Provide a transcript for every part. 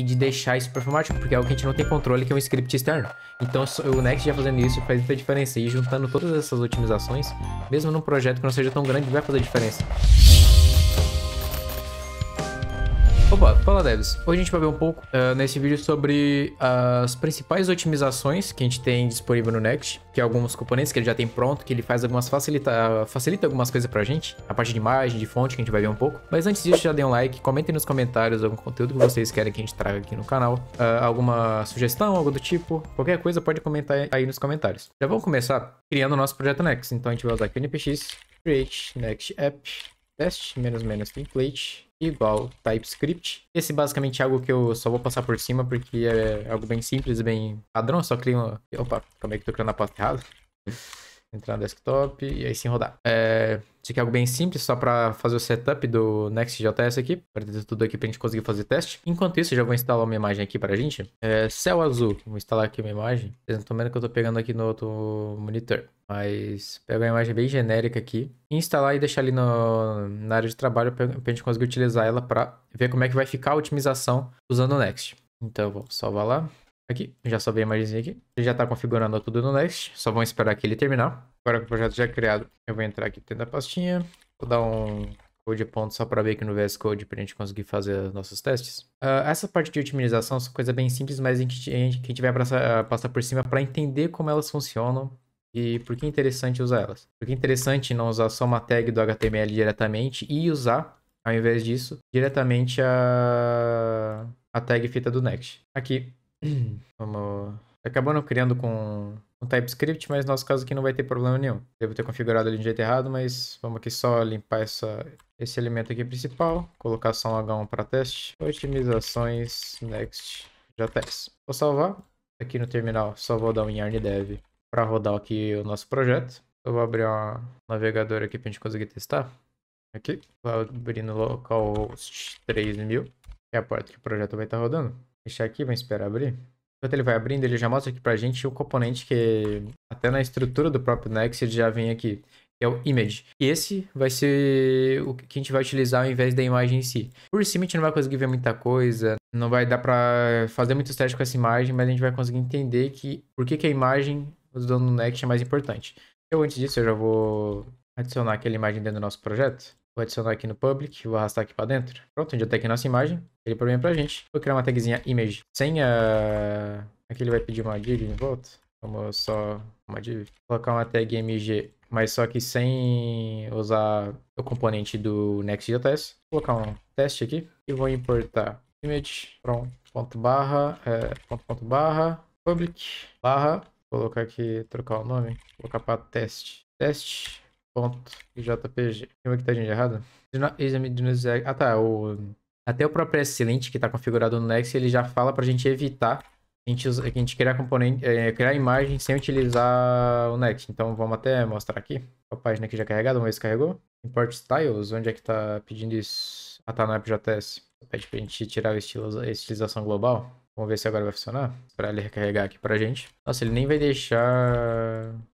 e de deixar isso performático, porque é algo que a gente não tem controle, que é um script externo. Então o Next já fazendo isso faz muita diferença. E juntando todas essas otimizações, mesmo num projeto que não seja tão grande, vai fazer diferença. Opa, fala devs. Hoje a gente vai ver um pouco uh, nesse vídeo sobre as principais otimizações que a gente tem disponível no Next, que é alguns componentes que ele já tem pronto, que ele faz algumas facilita, facilita algumas coisas pra gente, a parte de imagem, de fonte que a gente vai ver um pouco. Mas antes disso, já dê um like, comentem nos comentários algum conteúdo que vocês querem que a gente traga aqui no canal, uh, alguma sugestão, algo do tipo, qualquer coisa pode comentar aí nos comentários. Já vamos começar criando o nosso projeto Next. Então a gente vai usar aqui o NPX, create next app test, menos menos template, igual TypeScript. Esse é basicamente é algo que eu só vou passar por cima, porque é algo bem simples, bem padrão. Só crio... Opa, como é que tô criando a pasta errada? entrar no desktop e aí sim rodar. É, isso aqui é algo bem simples, só para fazer o setup do Next.js aqui, para ter tudo aqui para a gente conseguir fazer teste. Enquanto isso, já vou instalar uma imagem aqui para a gente. É, céu azul, vou instalar aqui uma imagem. Vocês não estão vendo que eu estou pegando aqui no outro monitor. Mas pega uma imagem bem genérica aqui, instalar e deixar ali no, na área de trabalho para a gente conseguir utilizar ela para ver como é que vai ficar a otimização usando o Next. Então, vou salvar lá. Aqui, já salvei a imagenzinha aqui. Ele já está configurando tudo no Next, só vamos esperar que ele terminar. Agora que o projeto já é criado, eu vou entrar aqui dentro da pastinha, vou dar um code ponto só para ver aqui no VS Code para a gente conseguir fazer nossos testes. Uh, essa parte de otimização é coisa bem simples, mas a gente, a gente vai passar, passar por cima para entender como elas funcionam e por que é interessante usar elas. Por que é interessante não usar só uma tag do HTML diretamente e usar, ao invés disso, diretamente a, a tag fita do Next. Aqui, Vamos... Acabando criando com um TypeScript, mas no nosso caso aqui não vai ter problema nenhum. Devo ter configurado ele de jeito errado, mas vamos aqui só limpar essa, esse elemento aqui principal. Colocar só um H1 para teste. Otimizações, next, teste Vou salvar. Aqui no terminal só vou dar um yarn dev para rodar aqui o nosso projeto. Eu vou abrir um navegador aqui para a gente conseguir testar. Aqui, vou abrir no localhost 3000, que é a porta que o projeto vai estar tá rodando fechar aqui, vamos esperar abrir. Enquanto ele vai abrindo, ele já mostra aqui pra gente o componente que até na estrutura do próprio Next já vem aqui, que é o image. E esse vai ser o que a gente vai utilizar ao invés da imagem em si. Por cima a gente não vai conseguir ver muita coisa, não vai dar pra fazer muito teste com essa imagem, mas a gente vai conseguir entender que por que, que a imagem usando o Next é mais importante. Eu antes disso eu já vou adicionar aquela imagem dentro do nosso projeto. Vou adicionar aqui no public, vou arrastar aqui para dentro. Pronto, a gente já tem nossa imagem. Ele é problema é pra gente. Vou criar uma tagzinha image sem a... Aqui ele vai pedir uma div em volta. Vamos só... Uma div. colocar uma tag mg, mas só que sem usar o componente do Next.js. Vou colocar um teste aqui e vou importar image from ponto barra, é, ponto, ponto barra, public barra. colocar aqui, trocar o nome. colocar para teste. Teste ponto .jpg. Tem uma que tá de errada? Exame de Ah, tá. O... Até o próprio Excelente que está configurado no Next, ele já fala para a gente evitar a gente, usa... a gente criar componente, é, criar imagem sem utilizar o Next. Então vamos até mostrar aqui. A página que já carregada, vamos ver se carregou. Import styles, onde é que está pedindo isso? Ah, tá no AppJS. Pede para a gente tirar a estilização global. Vamos ver se agora vai funcionar. Para ele recarregar aqui pra gente. Nossa, ele nem vai deixar...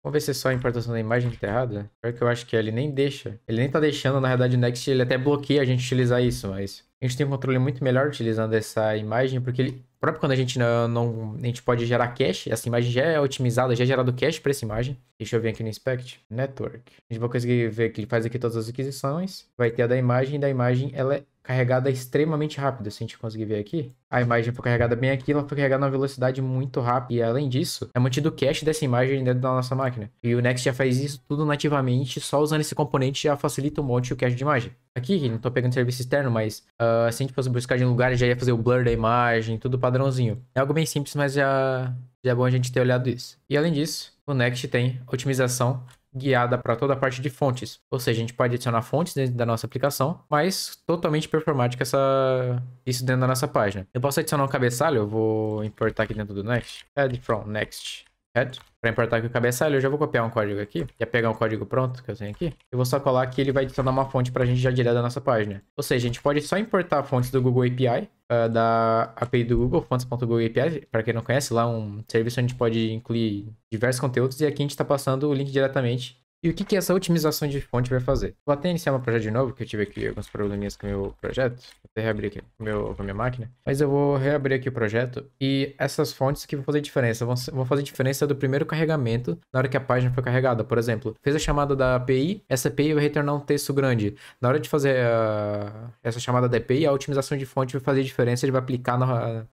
Vamos ver se é só a importação da imagem que tá errada. Pior que eu acho que é, ele nem deixa. Ele nem tá deixando, na realidade, o Next ele até bloqueia a gente utilizar isso, mas... A gente tem um controle muito melhor utilizando essa imagem, porque ele... Próprio quando a gente não, não A gente pode gerar cache, essa imagem já é otimizada, já é gerado cache para essa imagem. Deixa eu ver aqui no Inspect. Network. A gente vai conseguir ver que ele faz aqui todas as aquisições. Vai ter a da imagem, e da imagem ela é carregada extremamente rápida. Assim, se a gente conseguir ver aqui, a imagem foi carregada bem aqui, ela foi carregada numa velocidade muito rápida. E além disso, é mantido o cache dessa imagem dentro da nossa máquina. E o Next já faz isso tudo nativamente, só usando esse componente já facilita um monte o cache de imagem. Aqui, não estou pegando serviço externo, mas uh, se a gente fosse buscar de um lugar, já ia fazer o blur da imagem, tudo padrãozinho. É algo bem simples, mas já, já é bom a gente ter olhado isso. E além disso, o Next tem otimização guiada para toda a parte de fontes. Ou seja, a gente pode adicionar fontes dentro da nossa aplicação, mas totalmente performático essa... isso dentro da nossa página. Eu posso adicionar um cabeçalho, eu vou importar aqui dentro do Next. Add é, from Next head, para importar aqui o cabeçalho, eu já vou copiar um código aqui, já pegar um código pronto que eu tenho aqui, eu vou só colar aqui, ele vai adicionar uma fonte para a gente já direto da nossa página. Ou seja, a gente pode só importar fontes do Google API, uh, ah, da API do Google, fontes.google API, para quem não conhece, lá é um serviço onde a gente pode incluir diversos conteúdos, e aqui a gente está passando o link diretamente e o que, que essa otimização de fonte vai fazer? Vou até iniciar meu projeto de novo, porque eu tive aqui alguns probleminhas com o meu projeto. Vou até reabrir aqui com, meu, com a minha máquina. Mas eu vou reabrir aqui o projeto e essas fontes que vão fazer diferença. Vão, vão fazer diferença do primeiro carregamento na hora que a página foi carregada. Por exemplo, fez a chamada da API, essa API vai retornar um texto grande. Na hora de fazer a, ah, essa chamada da API, a otimização de fonte vai fazer diferença. Ele vai aplicar no,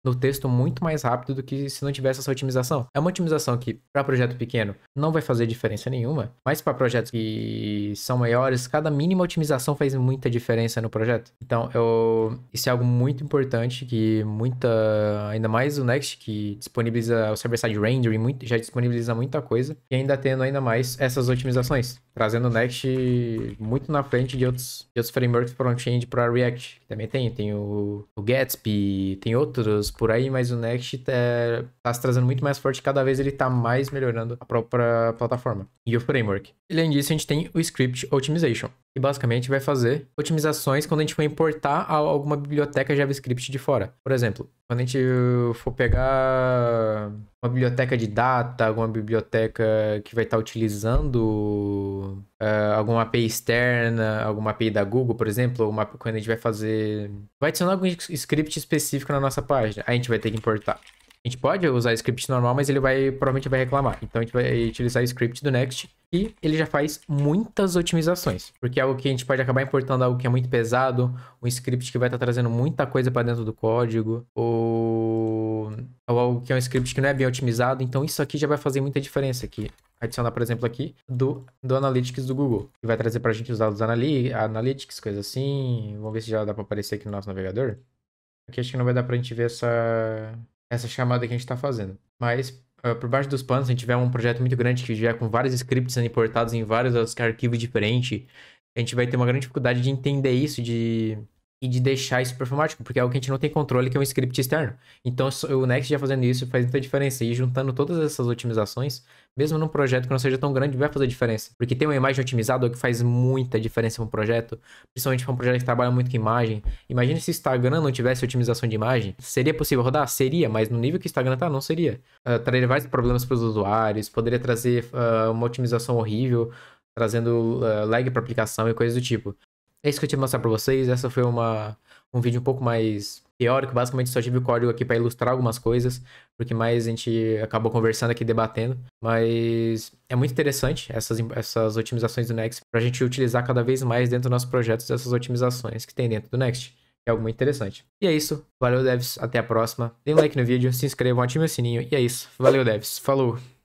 no texto muito mais rápido do que se não tivesse essa otimização. É uma otimização que, para projeto pequeno, não vai fazer diferença nenhuma, mas para projetos que são maiores, cada mínima otimização faz muita diferença no projeto. Então, eu, isso é algo muito importante que muita, ainda mais o Next que disponibiliza o server-side rendering, muito, já disponibiliza muita coisa e ainda tendo ainda mais essas otimizações, trazendo o Next muito na frente de outros, de outros frameworks front-end para React. Também tem, tem o, o Gatsby, tem outros por aí, mas o Next está é, tá se trazendo muito mais forte, cada vez ele está mais melhorando a própria plataforma e o framework. E além disso, a gente tem o script optimization, que basicamente vai fazer otimizações quando a gente for importar alguma biblioteca JavaScript de fora. Por exemplo, quando a gente for pegar uma biblioteca de data, alguma biblioteca que vai estar utilizando uh, eh, alguma API externa, alguma API da Google, por exemplo, uma, quando a gente vai fazer. Vai adicionar algum script específico na nossa página, aí a gente vai ter que importar. A gente pode usar script normal, mas ele vai provavelmente vai reclamar. Então a gente vai utilizar o script do Next e ele já faz muitas otimizações, porque é algo que a gente pode acabar importando algo que é muito pesado, um script que vai estar tá trazendo muita coisa para dentro do código, ou... ou algo que é um script que não é bem otimizado, então isso aqui já vai fazer muita diferença aqui adicionar, por exemplo, aqui do, do Analytics do Google, que vai trazer para a gente os dados Analytics, coisa assim. Vamos ver se já dá para aparecer aqui no nosso navegador. Aqui acho que não vai dar para a gente ver essa, essa chamada que a gente está fazendo. Mas ah, por baixo dos panos, a gente tiver um projeto muito grande que já é com vários scripts sendo importados em vários arquivos diferentes, a gente vai ter uma grande dificuldade de entender isso de... e de deixar isso performático, porque é algo que a gente não tem controle, que é um script externo. Então, o Next já fazendo isso faz muita diferença. E juntando todas essas otimizações, mesmo num projeto que não seja tão grande, vai fazer diferença. Porque ter uma imagem otimizada é o que faz muita diferença para um projeto, principalmente para um projeto que trabalha muito com imagem. Imagina se o Instagram não tivesse otimização de imagem. Seria possível rodar? Seria, mas no nível que o Instagram tá, não seria. Uh, traria vários problemas para os usuários, poderia trazer uh, uma otimização horrível, trazendo uh, lag para aplicação e coisas do tipo. É isso que eu tinha que mostrar para vocês. Essa foi uma, um vídeo um pouco mais teórico, basicamente só tive o código aqui para ilustrar algumas coisas, porque mais a gente acabou conversando aqui, debatendo. Mas é muito interessante essas, essas otimizações do Next, para a gente utilizar cada vez mais dentro dos nossos projetos essas otimizações que tem dentro do Next. É algo muito interessante. E é isso. Valeu, devs. Até a próxima. Deem um like no vídeo, se inscrevam, ativem o sininho. E é isso. Valeu, devs. Falou!